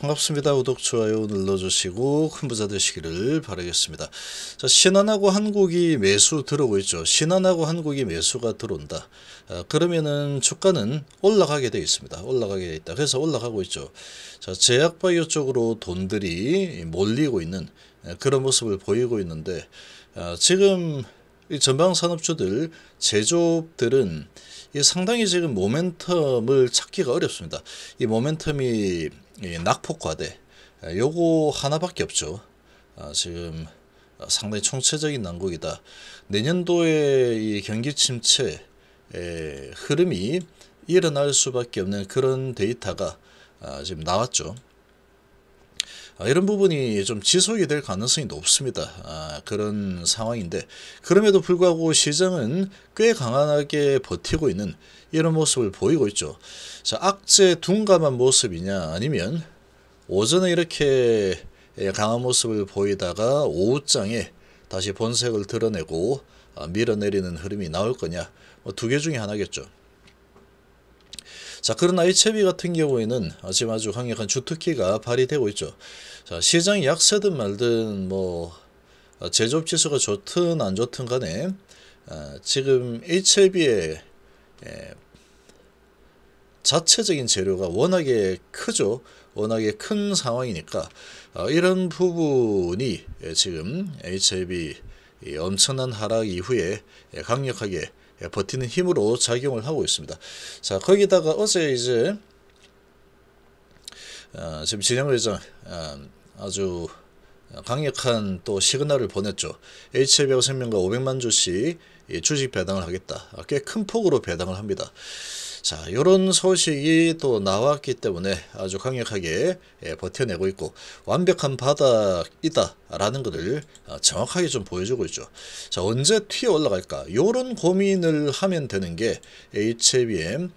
반갑습니다. 구독, 좋아요 눌러주시고 큰 부자 되시기를 바라겠습니다. 자, 신한하고 한국이 매수 들어오고 있죠. 신한하고 한국이 매수가 들어온다. 아, 그러면은 주가는 올라가게 되어 있습니다. 올라가게 되어 있다. 그래서 올라가고 있죠. 자, 제약바이오 쪽으로 돈들이 몰리고 있는 아, 그런 모습을 보이고 있는데 아, 지금 이 전방 산업주들 제조업들은 상당히 지금 모멘텀을 찾기가 어렵습니다. 이 모멘텀이 예, 낙폭과대 예, 요거 하나밖에 없죠. 아, 지금 상당히 총체적인 난국이다. 내년도에 이 경기 침체 예, 흐름이 일어날 수밖에 없는 그런 데이터가 아, 지금 나왔죠. 아, 이런 부분이 좀 지속이 될 가능성이 높습니다. 아, 그런 상황인데 그럼에도 불구하고 시장은 꽤 강하게 버티고 있는 이런 모습을 보이고 있죠. 자, 악재 둔감한 모습이냐 아니면 오전에 이렇게 예, 강한 모습을 보이다가 오후장에 다시 본색을 드러내고 아, 밀어내리는 흐름이 나올 거냐 뭐두개 중에 하나겠죠. 자 그러나 이 채비 같은 경우에는 아금 아주 강력한 주특기가 발휘되고 있죠. 자 시장이 약세든 말든 뭐 아, 제조업 지수가 좋든 안 좋든 간에 아, 지금 HLB의 에, 예, 자체적인 재료가 워낙에 크죠. 워낙에 큰 상황이니까 아, 이런 부분이 예, 지금 HLB 엄청난 하락 이후에 예, 강력하게 예, 버티는 힘으로 작용을 하고 있습니다. 자 거기다가 어제 이제 어, 지금 진영 회장 어, 아주 강력한 또 시그널을 보냈죠. h l b 하 생명과 500만 주씩 주식 배당을 하겠다. 꽤 큰 폭으로 배당을 합니다. 자, 요런 소식이 또 나왔기 때문에 아주 강력하게 예, 버텨내고 있고 완벽한 바닥이다라는 것을 어, 정확하게 좀 보여주고 있죠. 자, 언제 튀어 올라갈까? 요런 고민을 하면 되는 게 HBM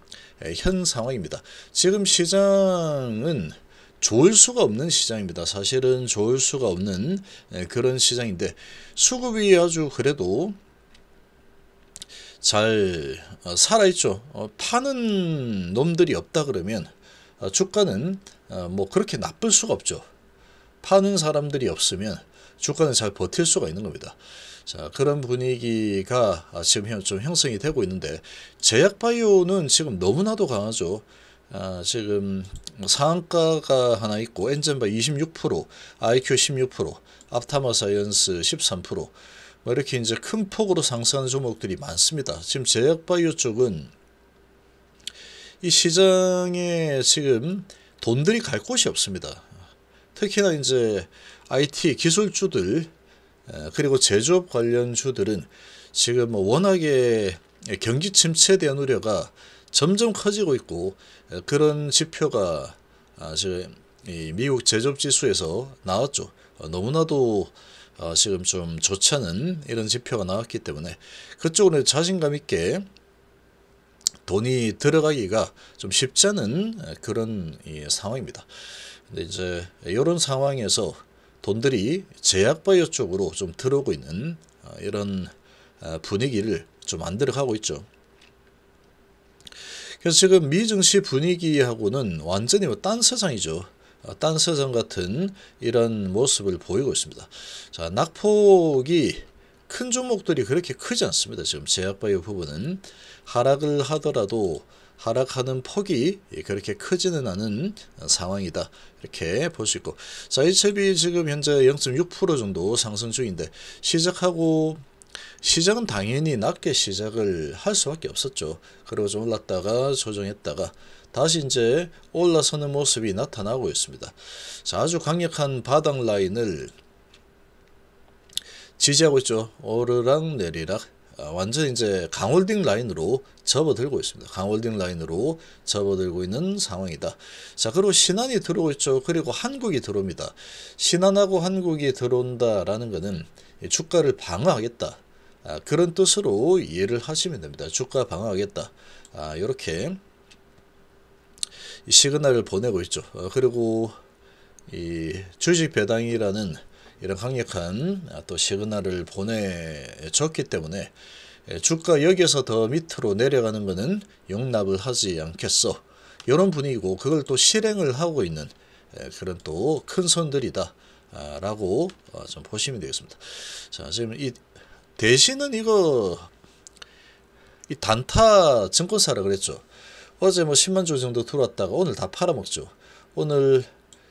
예, 현 상황입니다. 지금 시장은 좋을 수가 없는 시장입니다. 사실은 좋을 수가 없는 예, 그런 시장인데 수급이 아주 그래도 잘 어, 살아있죠. 어, 파는 놈들이 없다 그러면 어, 주가는 뭐 그렇게 나쁠 수가 없죠. 파는 사람들이 없으면 주가는 잘 버틸 수가 있는 겁니다. 자 그런 분위기가 아, 지금 좀 형성이 되고 있는데 제약바이오는 지금 너무나도 강하죠. 아, 지금 상한가가 하나 있고 엔젠바 26%, IQ 16%, 앞타마 사이언스 뭐 이렇게 이제 큰 폭으로 상승하는 종목들이 많습니다. 지금 제약바이오 쪽은 이 시장에 지금 돈들이 갈 곳이 없습니다. 특히나 이제 IT 기술주들 그리고 제조업 관련주들은 지금 워낙에 경기 침체에 대한 우려가 점점 커지고 있고 그런 지표가 아, 지금 미국 제조업 지수에서 나왔죠. 어, 너무나도 어, 지금 좀좋지않은 이런 지표가 나왔기 때문에 그쪽으로 자신감 있게 돈이 들어가기가 좀 쉽지 않은 어, 그런 상황입니다. 근데 이제 이런 상황에서 돈들이 제약바이오 쪽으로 좀 들어오고 있는 어, 이런 어, 분위기를 좀 만들어가고 있죠. 그래서 지금 미 증시 분위기하고는 완전히 뭐 딴 세상이죠. 어, 딴서전 같은 이런 모습을 보이고 있습니다. 자, 낙폭이 큰 종목들이 그렇게 크지 않습니다. 지금 제약바이오 부분은 하락을 하더라도 하락하는 폭이 그렇게 크지는 않은 상황이다. 이렇게 볼 수 있고 자, 이첩이 지금 현재 0.6% 정도 상승 중인데 시작하고 시작은 당연히 낮게 시작을 할 수밖에 없었죠. 그리고 좀 올랐다가 조정했다가 다시 이제 올라서는 모습이 나타나고 있습니다. 자, 아주 강력한 바닥 라인을 지지하고 있죠. 오르락 내리락 아, 완전 이제 강홀딩 라인으로 접어들고 있습니다. 강홀딩 라인으로 접어들고 있는 상황이다. 자, 그리고 신한이 들어오고 있죠. 그리고 한국이 들어옵니다. 신한하고 한국이 들어온다라는 것은 주가를 방어하겠다. 아, 그런 뜻으로 이해를 하시면 됩니다. 주가 방어하겠다. 아, 이렇게 시그널을 보내고 있죠. 어, 그리고 이 주식 배당이라는 이런 강력한 아, 또 시그널을 보내줬기 때문에 예, 주가 여기에서 더 밑으로 내려가는 것은 용납을 하지 않겠어. 이런 분위기고 그걸 또 실행을 하고 있는 예, 그런 또 큰 손들이다. 아, 라고 어, 좀 보시면 되겠습니다. 자, 지금 이 대신은 이거 이 단타 증권사라 그랬죠. 어제 뭐 10만 주 정도 들어왔다가 오늘 다 팔아먹죠. 오늘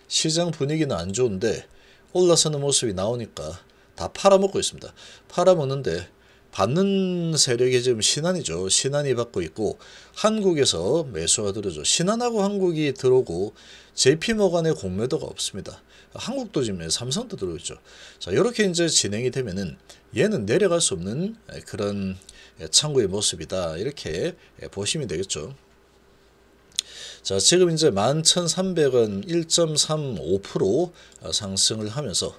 시장 분위기는 안 좋은데 올라서는 모습이 나오니까 다 팔아먹고 있습니다. 팔아먹는데 받는 세력이 지금 신한이죠. 신한이 받고 있고 한국에서 매수가 들어죠. 신한하고 한국이 들어오고 JP모간의 공매도가 없습니다. 한국도 지금 삼성도 들어오죠. 자 이렇게 이제 진행이 되면은 얘는 내려갈 수 없는 그런 창구의 모습이다. 이렇게 보시면 되겠죠. 자, 지금 이제 11,300원 1.35% 상승을 하면서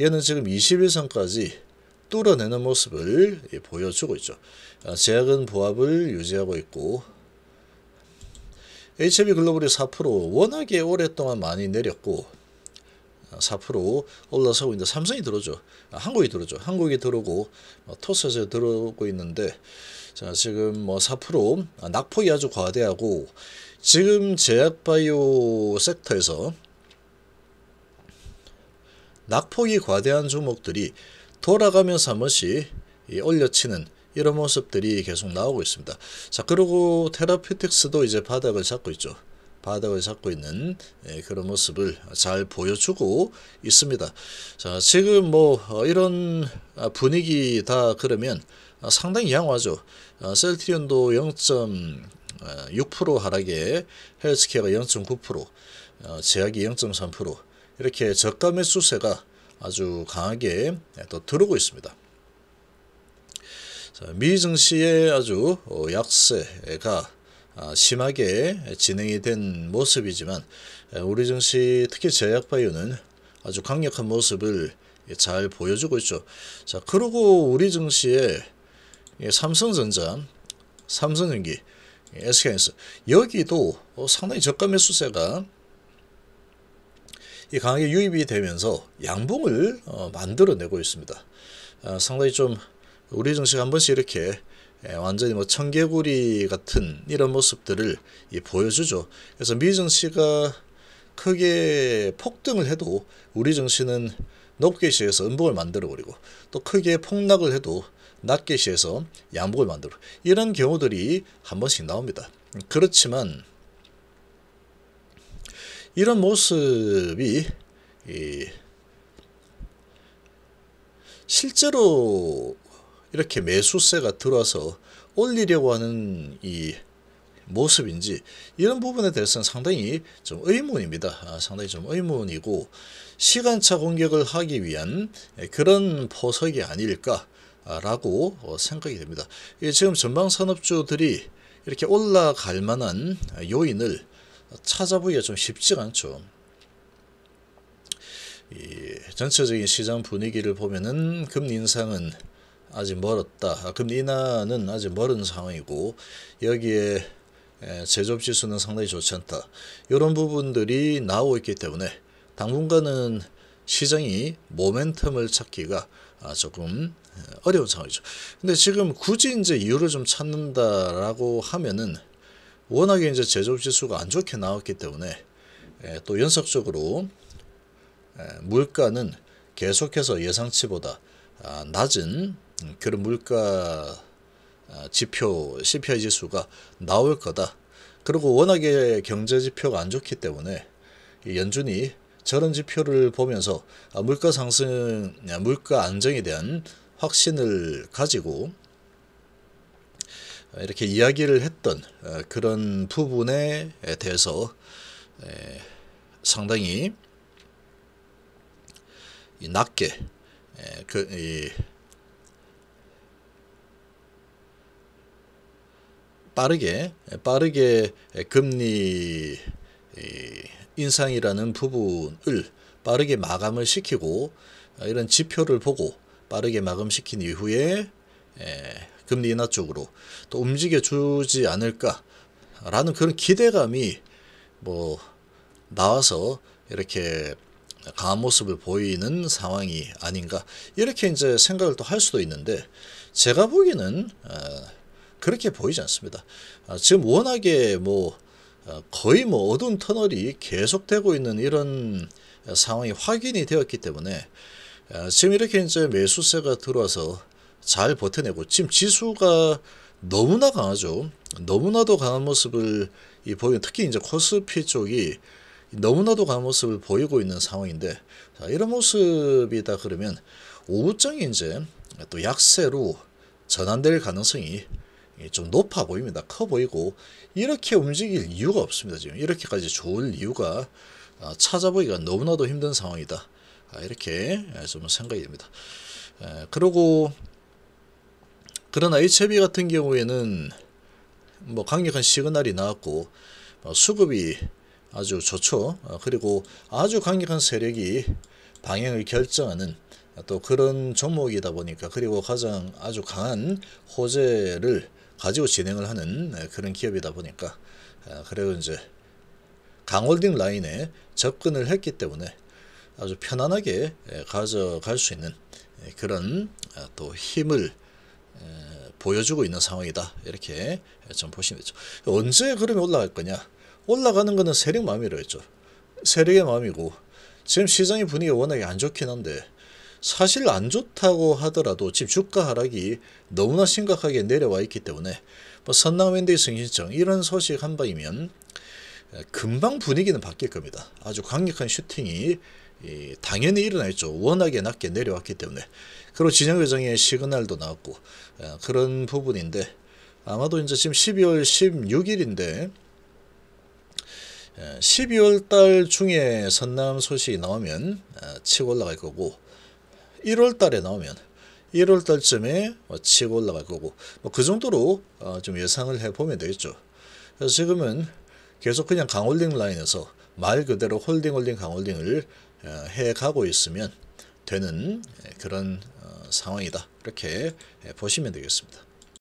얘는 지금 21선까지 뚫어내는 모습을 예, 보여주고 있죠. 아, 제약은 보합을 유지하고 있고 HB 글로벌이 4% 워낙에 오랫동안 많이 내렸고 4% 아, 올라서고 있는데 삼성이 들어오죠. 아, 한국이 들어오죠. 한국이 들어오고 어, 토스에서 들어오고 있는데 자 지금 뭐 4% 낙폭이 아주 과대하고 지금 제약바이오 섹터에서 낙폭이 과대한 종목들이 돌아가면서 한 번씩 올려치는 이런 모습들이 계속 나오고 있습니다. 자 그리고 테라피틱스도 이제 바닥을 잡고 있죠. 바닥을 잡고 있는 예, 그런 모습을 잘 보여주고 있습니다. 자 지금 뭐 어, 이런 아, 분위기다 그러면 아, 상당히 양호죠 아, 셀트리온도 6% 어, 하락에 헬스케어가 0.9%, 어, 제약이 0.3% 이렇게 저가 매수세가 아주 강하게 또 들어오고 있습니다. 미 증시의 아주 어, 약세가 아, 심하게 진행이 된 모습이지만 우리 증시 특히 제약바이오는 아주 강력한 모습을 잘 보여주고 있죠. 자, 그리고 우리 증시의 예, 삼성전자, 삼성전기 SKS 예, 여기도 어, 상당히 저가 매수세가 이 강하게 유입이 되면서 양봉을 어, 만들어내고 있습니다. 아, 상당히 좀 우리 정식 한 번씩 이렇게 예, 완전히 뭐 청개구리 같은 이런 모습들을 예, 보여주죠. 그래서 미 정시가 크게 폭등을 해도 우리 정시는 높게 시에서 음복을 만들어버리고 또 크게 폭락을 해도 낮게 시에서 양복을 만들어 이런 경우들이 한 번씩 나옵니다. 그렇지만 이런 모습이 실제로 이렇게 매수세가 들어와서 올리려고 하는 이 모습인지 이런 부분에 대해서는 상당히 좀 의문입니다. 아, 상당히 좀 의문이고 시간차 공격을 하기 위한 예, 그런 포석이 아닐까라고 어, 생각이 됩니다. 지금 전방산업주들이 이렇게 올라갈 만한 요인을 찾아보기가 좀 쉽지가 않죠. 전체적인 시장 분위기를 보면은 금리 인상은 아직 멀었다. 아, 금리 인하는 아직 멀은 상황이고 여기에 제조업 예, 지수는 상당히 좋지 않다. 이런 부분들이 나오고 있기 때문에 당분간은 시장이 모멘텀을 찾기가 아, 조금 예, 어려운 상황이죠. 근데 지금 굳이 이제 이유를 좀 찾는다라고 하면은 워낙에 이제 제조업 지수가 안 좋게 나왔기 때문에 예, 또 연속적으로 물가는 계속해서 예상치보다 아, 낮은 그런 물가 아, 지표 CPI 지수가 나올 거다. 그리고 워낙에 경제 지표가 안 좋기 때문에 연준이 저런 지표를 보면서 아, 물가 상승, 아, 물가 안정에 대한 확신을 가지고 이렇게 이야기를 했던 그런 부분에 대해서 상당히 낮게 그 빠르게 빠르게 금리 인상이라는 부분을 빠르게 마감을 시키고 이런 지표를 보고 빠르게 마감시킨 이후에 금리 인하 쪽으로 또 움직여 주지 않을까라는 그런 기대감이 뭐 나와서 이렇게 강한 모습을 보이는 상황이 아닌가 이렇게 이제 생각을 또 할 수도 있는데 제가 보기에는 어, 그렇게 보이지 않습니다. 아, 지금 워낙에 뭐 아, 거의 뭐 어두운 터널이 계속되고 있는 이런 상황이 확인이 되었기 때문에 아, 지금 이렇게 이제 매수세가 들어와서 잘 버텨내고 지금 지수가 너무나 강하죠. 너무나도 강한 모습을 이 보이는 특히 이제 코스피 쪽이 너무나도 강한 모습을 보이고 있는 상황인데 자, 이런 모습이다 그러면 오후장에 이제 또 약세로 전환될 가능성이 예, 좀 높아 보입니다. 커 보이고 이렇게 움직일 이유가 없습니다. 지금 이렇게까지 좋을 이유가 아, 찾아보기가 너무나도 힘든 상황이다. 아, 이렇게 예, 좀 생각이 됩니다. 예, 그리고 그러나 h b 같은 경우에는 뭐 강력한 시그널이 나왔고 어, 수급이 아주 좋죠. 어, 그리고 아주 강력한 세력이 방향을 결정하는 또 그런 종목이다 보니까 그리고 가장 아주 강한 호재를 가지고 진행을 하는 그런 기업이다 보니까 그래도 이제 강홀딩 라인에 접근을 했기 때문에 아주 편안하게 가져갈 수 있는 그런 아, 또 힘을 보여주고 있는 상황이다 이렇게 좀 보시면 되죠 언제 그러면 올라갈 거냐 올라가는 거는 세력 마음이라 했죠 세력의 마음이고 지금 시장의 분위기가 워낙에 안 좋긴 한데 사실 안 좋다고 하더라도 집 주가 하락이 너무나 심각하게 내려와 있기 때문에 뭐 선남랜드의 승신청 이런 소식 한 바이면 금방 분위기는 바뀔 겁니다. 아주 강력한 슈팅이 당연히 일어나있죠. 워낙에 낮게 내려왔기 때문에. 그리고 진영회장의 시그널도 나왔고 그런 부분인데 아마도 이제 지금 12월 16일인데 12월 달 중에 선남 소식이 나오면 치고 올라갈 거고 1월 달에 나오면 1월 달쯤에 뭐 치고 올라갈 거고 뭐그 정도로 어, 좀 예상을 해보면 되겠죠. 그래서 지금은 계속 그냥 강홀딩 라인에서 말 그대로 홀딩 홀딩 강홀딩을 어, 해가고 있으면 되는 예, 그런 어, 상황이다. 이렇게 예, 보시면 되겠습니다.